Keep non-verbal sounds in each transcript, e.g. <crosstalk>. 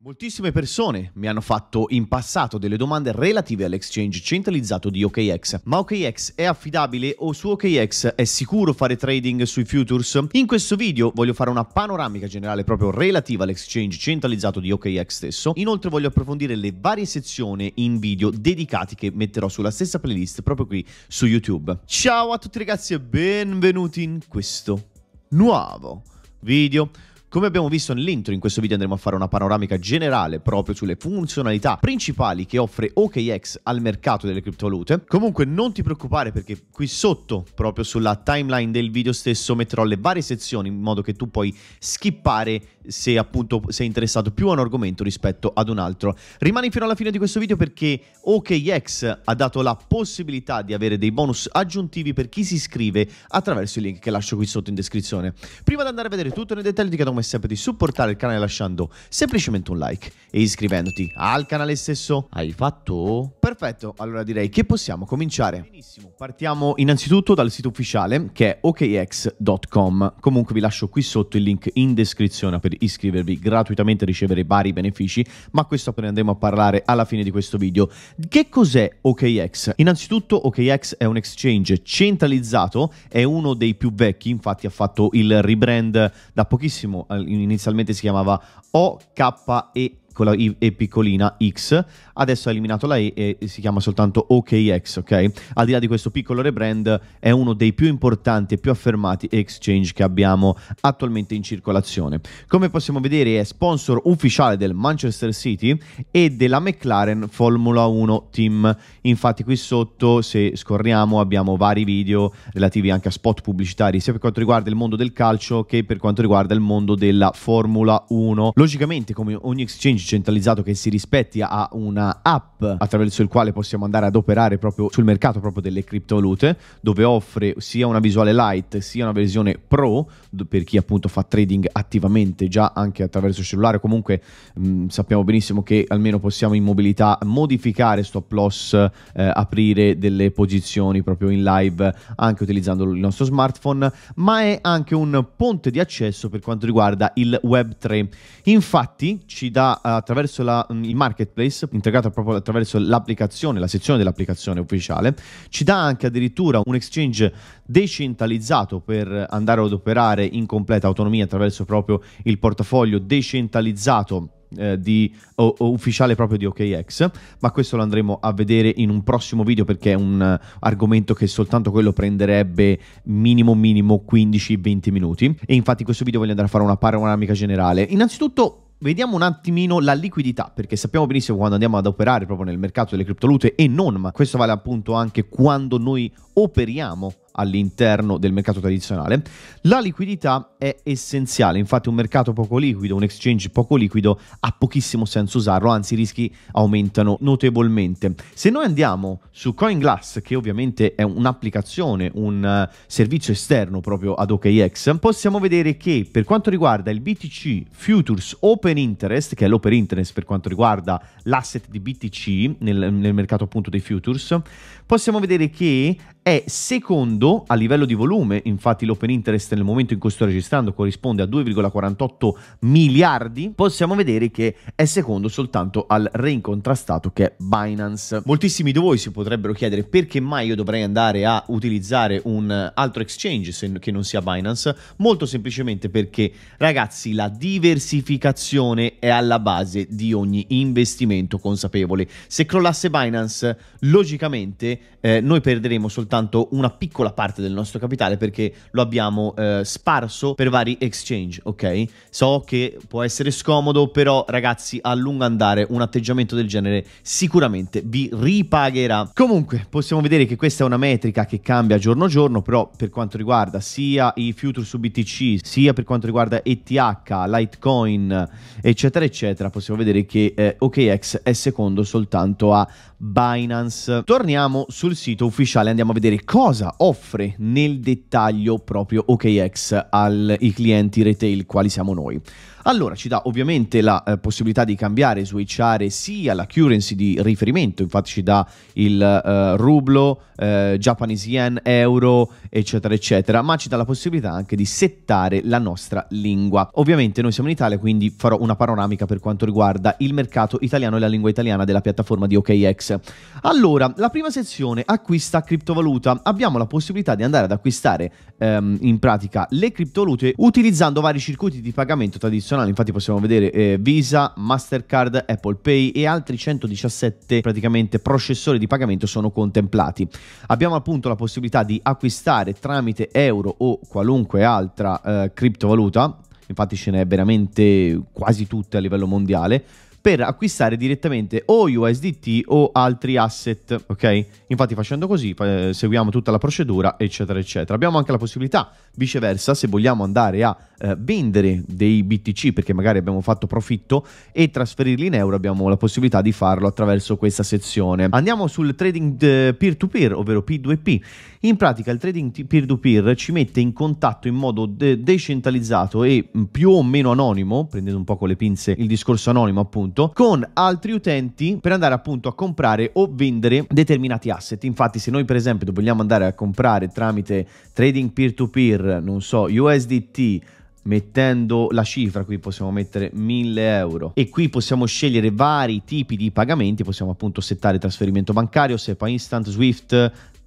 Moltissime persone mi hanno fatto in passato delle domande relative all'exchange centralizzato di OKX. Ma OKX è affidabile o su OKX è sicuro fare trading sui futures? In questo video voglio fare una panoramica generale proprio relativa all'exchange centralizzato di OKX stesso. Inoltre voglio approfondire le varie sezioni in video dedicati che metterò sulla stessa playlist proprio qui su YouTube. Ciao a tutti ragazzi e benvenuti in questo nuovo video. Come abbiamo visto nell'intro, in questo video andremo a fare una panoramica generale proprio sulle funzionalità principali che offre OKX al mercato delle criptovalute. Comunque non ti preoccupare perché qui sotto, proprio sulla timeline del video stesso, metterò le varie sezioni in modo che tu puoi skippare se appunto sei interessato più a un argomento rispetto ad un altro. Rimani fino alla fine di questo video perché OKX ha dato la possibilità di avere dei bonus aggiuntivi per chi si iscrive attraverso il link che lascio qui sotto in descrizione. Prima di andare a vedere tutto nei dettagli ti chiedo come sempre di supportare il canale lasciando semplicemente un like e iscrivendoti al canale stesso. Hai fatto? Perfetto, allora direi che possiamo cominciare. Benissimo, partiamo innanzitutto dal sito ufficiale che è okx.com. Comunque vi lascio qui sotto il link in descrizione per iscrivervi gratuitamente e ricevere vari benefici, ma questo ne andremo a parlare alla fine di questo video. Che cos'è OKX? Innanzitutto OKX è un exchange centralizzato, è uno dei più vecchi, infatti ha fatto il rebrand da pochissimo inizialmente si chiamava OKE piccola I e piccolina X, adesso ha eliminato la E e si chiama soltanto OKX, ok? Al di là di questo piccolo rebrand è uno dei più importanti e più affermati exchange che abbiamo attualmente in circolazione. Come possiamo vedere è sponsor ufficiale del Manchester City e della McLaren Formula 1 Team. Infatti qui sotto se scorriamo abbiamo vari video relativi anche a spot pubblicitari sia per quanto riguarda il mondo del calcio che per quanto riguarda il mondo della Formula 1. Logicamente come ogni exchange centralizzato che si rispetti a una app attraverso il quale possiamo andare ad operare proprio sul mercato proprio delle criptovalute, dove offre sia una visuale light sia una versione pro per chi appunto fa trading attivamente già anche attraverso il cellulare. Comunque mh, sappiamo benissimo che almeno possiamo in mobilità modificare stop loss, eh, aprire delle posizioni proprio in live anche utilizzando il nostro smartphone, ma è anche un ponte di accesso per quanto riguarda il Web3. Infatti ci dà uh, attraverso la, mm, il marketplace, integrato proprio attraverso l'applicazione, la sezione dell'applicazione ufficiale, ci dà anche addirittura un exchange decentralizzato per andare ad operare in completa autonomia attraverso proprio il portafoglio decentralizzato eh, di, o, o ufficiale proprio di OKX, ma questo lo andremo a vedere in un prossimo video perché è un eh, argomento che soltanto quello prenderebbe minimo minimo 15-20 minuti e infatti in questo video voglio andare a fare una panoramica generale. Innanzitutto Vediamo un attimino la liquidità, perché sappiamo benissimo quando andiamo ad operare proprio nel mercato delle criptovalute e non, ma questo vale appunto anche quando noi operiamo all'interno del mercato tradizionale. La liquidità è essenziale, infatti un mercato poco liquido, un exchange poco liquido ha pochissimo senso usarlo, anzi i rischi aumentano notevolmente. Se noi andiamo su CoinGlass, che ovviamente è un'applicazione, un eh, servizio esterno proprio ad OKX, possiamo vedere che per quanto riguarda il BTC Futures Open Interest, che è l'open interest per quanto riguarda l'asset di BTC nel, nel mercato appunto dei futures, possiamo vedere che è secondo cresciuto a livello di volume, infatti l'open interest nel momento in cui sto registrando corrisponde a 2,48 miliardi, possiamo vedere che è secondo soltanto al reincontrastato che è Binance. Moltissimi di voi si potrebbero chiedere perché mai io dovrei andare a utilizzare un altro exchange che non sia Binance, molto semplicemente perché ragazzi la diversificazione è alla base di ogni investimento consapevole. Se crollasse Binance, logicamente eh, noi perderemo soltanto una piccola piccola parte del nostro capitale perché lo abbiamo eh, sparso per vari exchange, ok? So che può essere scomodo, però ragazzi, a lungo andare un atteggiamento del genere sicuramente vi ripagherà. Comunque, possiamo vedere che questa è una metrica che cambia giorno giorno, però per quanto riguarda sia i future su BTC, sia per quanto riguarda ETH, Litecoin, eccetera, eccetera, possiamo vedere che eh, OKX è secondo soltanto a Binance. Torniamo sul sito ufficiale, andiamo a vedere cosa offre nel dettaglio proprio OKX ai clienti retail quali siamo noi. Allora ci dà ovviamente la eh, possibilità di cambiare, switchare sia la currency di riferimento, infatti ci dà il eh, rublo, eh, Japanese yen, euro, eccetera, eccetera, ma ci dà la possibilità anche di settare la nostra lingua. Ovviamente noi siamo in Italia, quindi farò una panoramica per quanto riguarda il mercato italiano e la lingua italiana della piattaforma di OKX. Allora, la prima sezione acquista criptovaluta. Abbiamo la possibilità di andare ad acquistare ehm, in pratica le criptovalute utilizzando vari circuiti di pagamento tradizionali internazionali infatti possiamo vedere eh, Visa, Mastercard, Apple Pay e altri 117 praticamente processori di pagamento sono contemplati. Abbiamo appunto la possibilità di acquistare tramite euro o qualunque altra eh, criptovaluta, infatti ce n'è veramente quasi tutte a livello mondiale per acquistare direttamente o USDT o altri asset, ok? Infatti facendo così eh, seguiamo tutta la procedura, eccetera, eccetera. Abbiamo anche la possibilità, viceversa, se vogliamo andare a eh, vendere dei BTC perché magari abbiamo fatto profitto e trasferirli in euro, abbiamo la possibilità di farlo attraverso questa sezione. Andiamo sul trading eh, peer-to-peer, ovvero P2P. In pratica il trading peer-to-peer ci mette in contatto in modo de- decentralizzato e mm, più o meno anonimo, prendendo un po' con le pinze il discorso anonimo appunto, appunto con altri utenti per andare appunto a comprare o vendere determinati asset. Infatti se noi per esempio vogliamo andare a comprare tramite trading peer-to-peer, non so, USDT, mettendo la cifra qui possiamo mettere 1000 euro e qui possiamo scegliere vari tipi di pagamenti possiamo appunto settare trasferimento bancario SEPA Instant Swift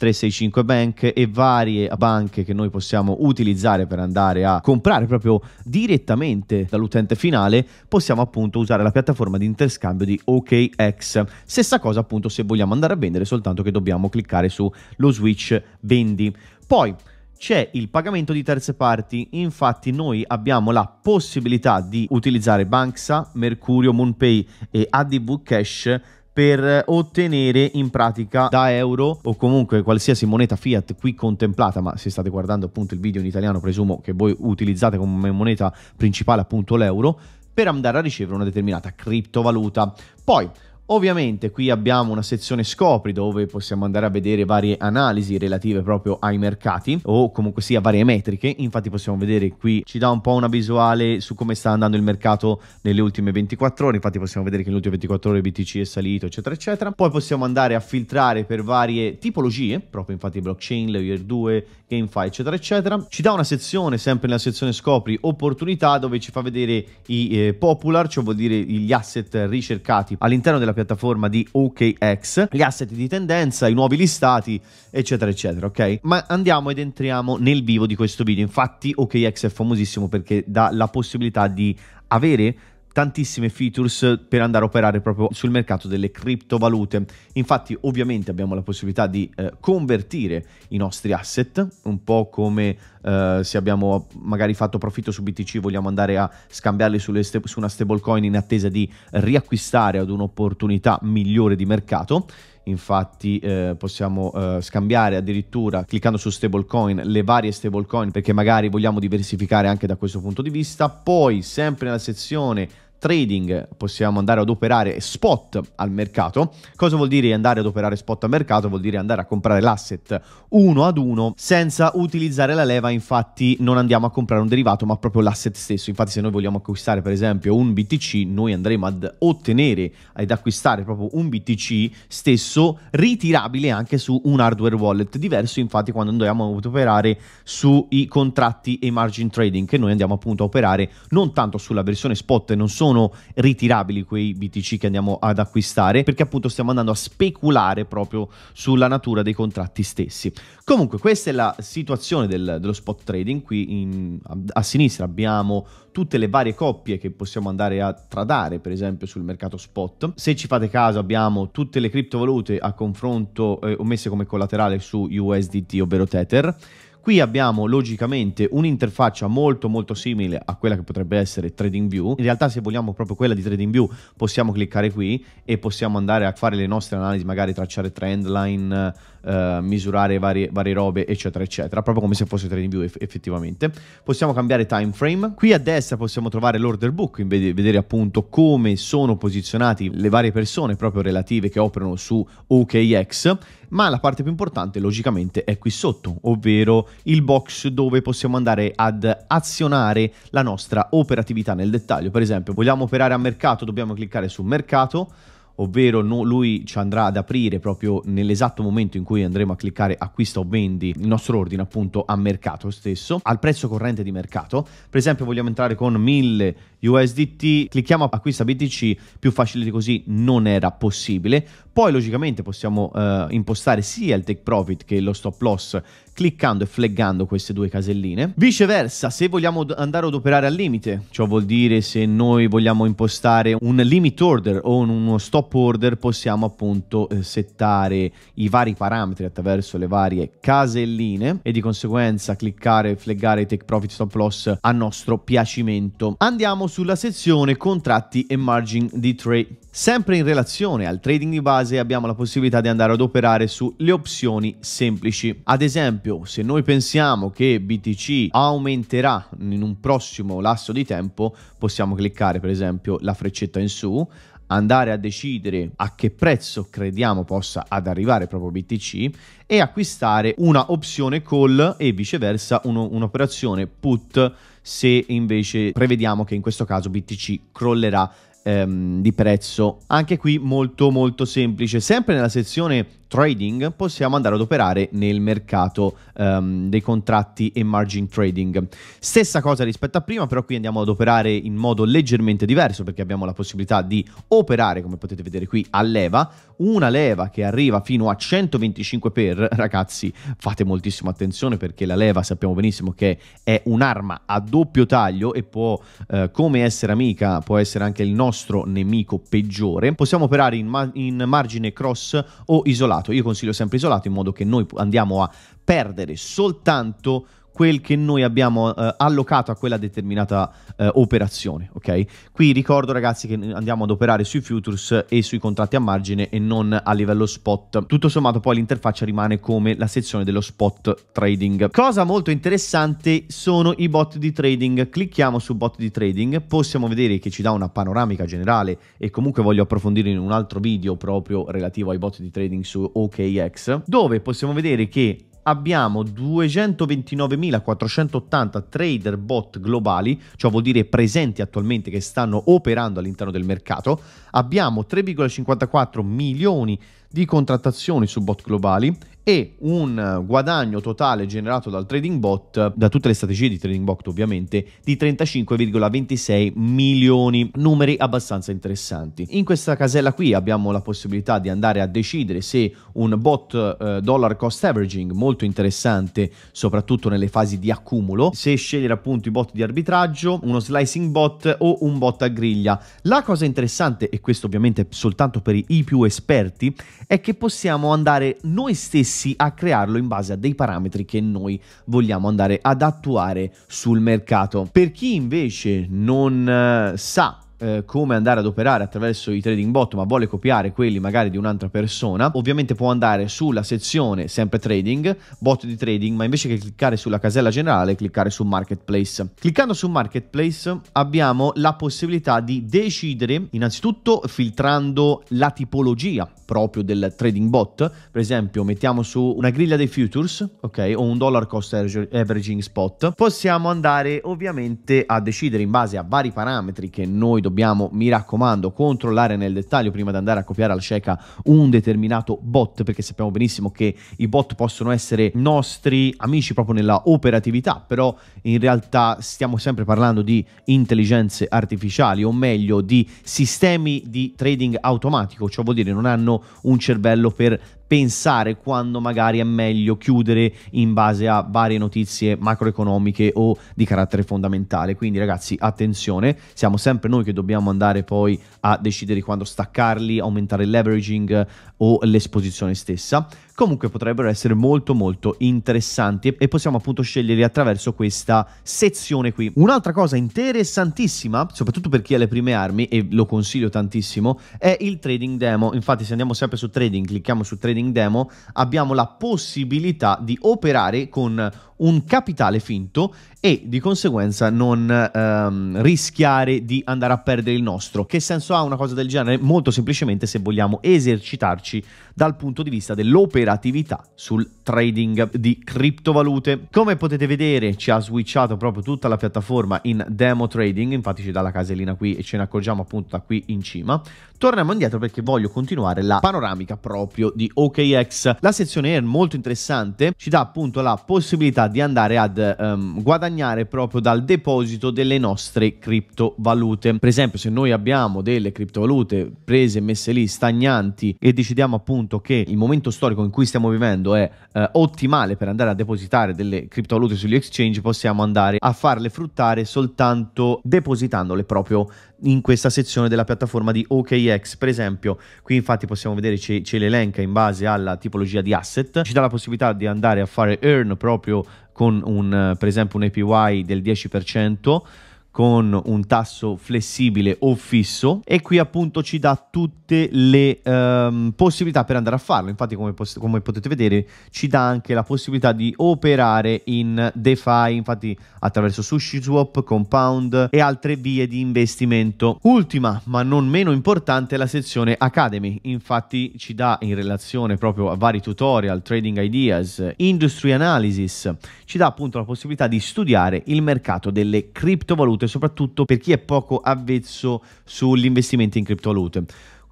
365 Bank e varie banche che noi possiamo utilizzare per andare a comprare proprio direttamente dall'utente finale, possiamo appunto usare la piattaforma di interscambio di OKX. Stessa cosa appunto se vogliamo andare a vendere, soltanto che dobbiamo cliccare sullo switch vendi. Poi c'è il pagamento di terze parti, infatti noi abbiamo la possibilità di utilizzare Banksa, Mercurio, Moonpay e ADV Cash per ottenere in pratica da euro o comunque qualsiasi moneta fiat qui contemplata ma se state guardando appunto il video in italiano presumo che voi utilizzate come moneta principale appunto l'euro per andare a ricevere una determinata criptovaluta poi Ovviamente qui abbiamo una sezione scopri dove possiamo andare a vedere varie analisi relative proprio ai mercati o comunque sia varie metriche, infatti possiamo vedere qui ci dà un po' una visuale su come sta andando il mercato nelle ultime 24 ore, infatti possiamo vedere che nelle ultime 24 ore BTC è salito eccetera eccetera, poi possiamo andare a filtrare per varie tipologie, proprio infatti blockchain, layer 2, GameFi eccetera eccetera, ci dà una sezione sempre nella sezione scopri opportunità dove ci fa vedere i eh, popular, cioè vuol dire gli asset ricercati all'interno della piattaforma piattaforma di OKX, gli asset di tendenza, i nuovi listati, eccetera, eccetera, ok? Ma andiamo ed entriamo nel vivo di questo video. Infatti OKX è famosissimo perché dà la possibilità di avere tantissime features per andare a operare proprio sul mercato delle criptovalute. Infatti, ovviamente abbiamo la possibilità di eh, convertire i nostri asset, un po' come eh, se abbiamo magari fatto profitto su BTC, vogliamo andare a scambiarli sulle, su una stablecoin in attesa di riacquistare ad un'opportunità migliore di mercato infatti eh, possiamo eh, scambiare addirittura cliccando su stablecoin le varie stablecoin perché magari vogliamo diversificare anche da questo punto di vista poi sempre nella sezione trading possiamo andare ad operare spot al mercato. Cosa vuol dire andare ad operare spot al mercato? Vuol dire andare a comprare l'asset uno ad uno senza utilizzare la leva, infatti non andiamo a comprare un derivato ma proprio l'asset stesso. Infatti se noi vogliamo acquistare per esempio un BTC, noi andremo ad ottenere ed acquistare proprio un BTC stesso ritirabile anche su un hardware wallet diverso, infatti quando andiamo ad operare sui contratti e margin trading che noi andiamo appunto a operare non tanto sulla versione spot e non sono sono ritirabili quei BTC che andiamo ad acquistare perché appunto stiamo andando a speculare proprio sulla natura dei contratti stessi. Comunque questa è la situazione del, dello spot trading, qui in, a, a sinistra abbiamo tutte le varie coppie che possiamo andare a tradare per esempio sul mercato spot. Se ci fate caso abbiamo tutte le criptovalute a confronto eh, messe come collaterale su USDT ovvero Tether Qui abbiamo logicamente un'interfaccia molto molto simile a quella che potrebbe essere TradingView. In realtà se vogliamo proprio quella di TradingView possiamo cliccare qui e possiamo andare a fare le nostre analisi, magari tracciare trendline, line, eh, misurare varie, varie, robe, eccetera, eccetera, proprio come se fosse trading view effettivamente. Possiamo cambiare time frame. Qui a destra possiamo trovare l'order book, invece vedere appunto come sono posizionati le varie persone proprio relative che operano su OKX, ma la parte più importante logicamente è qui sotto, ovvero il box dove possiamo andare ad azionare la nostra operatività nel dettaglio. Per esempio, vogliamo operare a mercato, dobbiamo cliccare su mercato ovvero no, lui ci andrà ad aprire proprio nell'esatto momento in cui andremo a cliccare acquista o vendi il nostro ordine appunto a mercato stesso, al prezzo corrente di mercato. Per esempio vogliamo entrare con 1000 USDT, clicchiamo acquista BTC, più facile di così non era possibile. Poi logicamente possiamo eh, impostare sia il take profit che lo stop loss cliccando e flaggando queste due caselline. Viceversa, se vogliamo andare ad operare al limite, ciò vuol dire se noi vogliamo impostare un limit order o uno stop order, possiamo appunto eh, settare i vari parametri attraverso le varie caselline e di conseguenza cliccare e flaggare take profit stop loss a nostro piacimento. Andiamo sulla sezione contratti e margin di trade. Sempre in relazione al trading di base base abbiamo la possibilità di andare ad operare sulle opzioni semplici. Ad esempio, se noi pensiamo che BTC aumenterà in un prossimo lasso di tempo, possiamo cliccare per esempio la freccetta in su, andare a decidere a che prezzo crediamo possa ad arrivare proprio BTC e acquistare una opzione call e viceversa un'operazione put se invece prevediamo che in questo caso BTC crollerà ehm, di prezzo. Anche qui molto molto semplice, sempre nella sezione trading possiamo andare ad operare nel mercato um, dei contratti e margin trading. Stessa cosa rispetto a prima, però qui andiamo ad operare in modo leggermente diverso perché abbiamo la possibilità di operare, come potete vedere qui, a leva, una leva che arriva fino a 125 per, <laughs> ragazzi, fate moltissima attenzione perché la leva sappiamo benissimo che è un'arma a doppio taglio e può eh, come essere amica, può essere anche il nostro nemico peggiore. Possiamo operare in, ma- in margine cross o isolato isolato. Io consiglio sempre isolato in modo che noi andiamo a perdere soltanto quel che noi abbiamo eh, allocato a quella determinata eh, operazione, ok? Qui ricordo ragazzi che andiamo ad operare sui futures e sui contratti a margine e non a livello spot. Tutto sommato poi l'interfaccia rimane come la sezione dello spot trading. Cosa molto interessante sono i bot di trading. Clicchiamo su bot di trading, possiamo vedere che ci dà una panoramica generale e comunque voglio approfondire in un altro video proprio relativo ai bot di trading su OKX, dove possiamo vedere che abbiamo 229.480 trader bot globali, cioè vuol dire presenti attualmente che stanno operando all'interno del mercato, abbiamo 3,54 milioni di contrattazioni su bot globali e un guadagno totale generato dal trading bot, da tutte le strategie di trading bot ovviamente, di 35,26 milioni, numeri abbastanza interessanti. In questa casella qui abbiamo la possibilità di andare a decidere se un bot eh, dollar cost averaging, molto interessante soprattutto nelle fasi di accumulo, se scegliere appunto i bot di arbitraggio, uno slicing bot o un bot a griglia. La cosa interessante, e questo ovviamente soltanto per i più esperti, è che possiamo andare noi stessi bensì a crearlo in base a dei parametri che noi vogliamo andare ad attuare sul mercato. Per chi invece non eh, sa eh, come andare ad operare attraverso i trading bot, ma vuole copiare quelli magari di un'altra persona, ovviamente può andare sulla sezione sempre trading, bot di trading, ma invece che cliccare sulla casella generale, cliccare su marketplace. Cliccando su marketplace abbiamo la possibilità di decidere innanzitutto filtrando la tipologia proprio del trading bot, per esempio mettiamo su una griglia dei futures, ok, o un dollar cost averaging spot, possiamo andare ovviamente a decidere in base a vari parametri che noi dobbiamo dobbiamo, mi raccomando, controllare nel dettaglio prima di andare a copiare al cieca un determinato bot, perché sappiamo benissimo che i bot possono essere nostri amici proprio nella operatività, però in realtà stiamo sempre parlando di intelligenze artificiali, o meglio di sistemi di trading automatico, ciò vuol dire non hanno un cervello per pensare quando magari è meglio chiudere in base a varie notizie macroeconomiche o di carattere fondamentale. Quindi ragazzi, attenzione, siamo sempre noi che dobbiamo andare poi a decidere quando staccarli, aumentare il leveraging o l'esposizione stessa comunque potrebbero essere molto molto interessanti e possiamo appunto sceglierli attraverso questa sezione qui. Un'altra cosa interessantissima, soprattutto per chi ha le prime armi e lo consiglio tantissimo, è il trading demo. Infatti se andiamo sempre su trading, clicchiamo su trading demo, abbiamo la possibilità di operare con un capitale finto e di conseguenza non ehm, rischiare di andare a perdere il nostro. Che senso ha una cosa del genere? Molto semplicemente se vogliamo esercitarci dal punto di vista dell'operatività sul trading di criptovalute. Come potete vedere ci ha switchato proprio tutta la piattaforma in demo trading, infatti ci dà la casellina qui e ce ne accorgiamo appunto da qui in cima. Torniamo indietro perché voglio continuare la panoramica proprio di OKX. La sezione è molto interessante, ci dà appunto la possibilità di andare ad um, guadagnare proprio dal deposito delle nostre criptovalute. Per esempio, se noi abbiamo delle criptovalute prese e messe lì stagnanti e decidiamo appunto che il momento storico in cui stiamo vivendo è uh, ottimale per andare a depositare delle criptovalute sugli exchange, possiamo andare a farle fruttare soltanto depositandole proprio in questa sezione della piattaforma di OKX, per esempio, qui infatti possiamo vedere ce, ce l'elenca in base alla tipologia di asset, ci dà la possibilità di andare a fare earn proprio con un, eh, per esempio un APY del 10% con un tasso flessibile o fisso e qui appunto ci dà tutte le um, possibilità per andare a farlo infatti come, come, potete vedere ci dà anche la possibilità di operare in DeFi infatti attraverso SushiSwap, Compound e altre vie di investimento ultima ma non meno importante è la sezione Academy infatti ci dà in relazione proprio a vari tutorial trading ideas industry analysis ci dà appunto la possibilità di studiare il mercato delle criptovalute soprattutto per chi è poco avvezzo sull'investimento in criptovalute.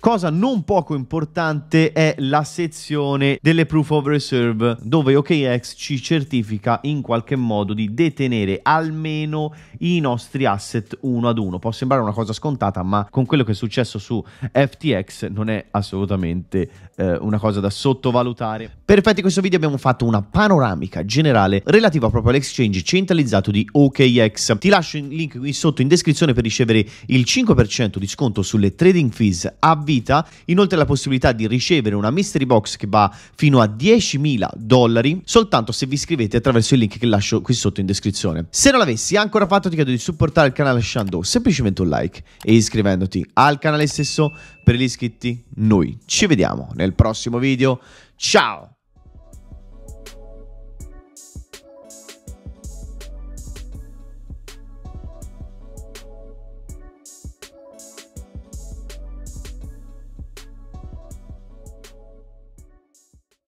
Cosa non poco importante è la sezione delle proof of reserve dove OKX ci certifica in qualche modo di detenere almeno i nostri asset uno ad uno. Può sembrare una cosa scontata ma con quello che è successo su FTX non è assolutamente eh, una cosa da sottovalutare. Perfetti, in questo video abbiamo fatto una panoramica generale relativa proprio all'exchange centralizzato di OKX. Ti lascio il link qui sotto in descrizione per ricevere il 5% di sconto sulle trading fees avviate vita, inoltre la possibilità di ricevere una mystery box che va fino a 10.000 dollari soltanto se vi iscrivete attraverso il link che lascio qui sotto in descrizione. Se non l'avessi ancora fatto ti chiedo di supportare il canale lasciando semplicemente un like e iscrivendoti al canale stesso per gli iscritti. Noi ci vediamo nel prossimo video. Ciao!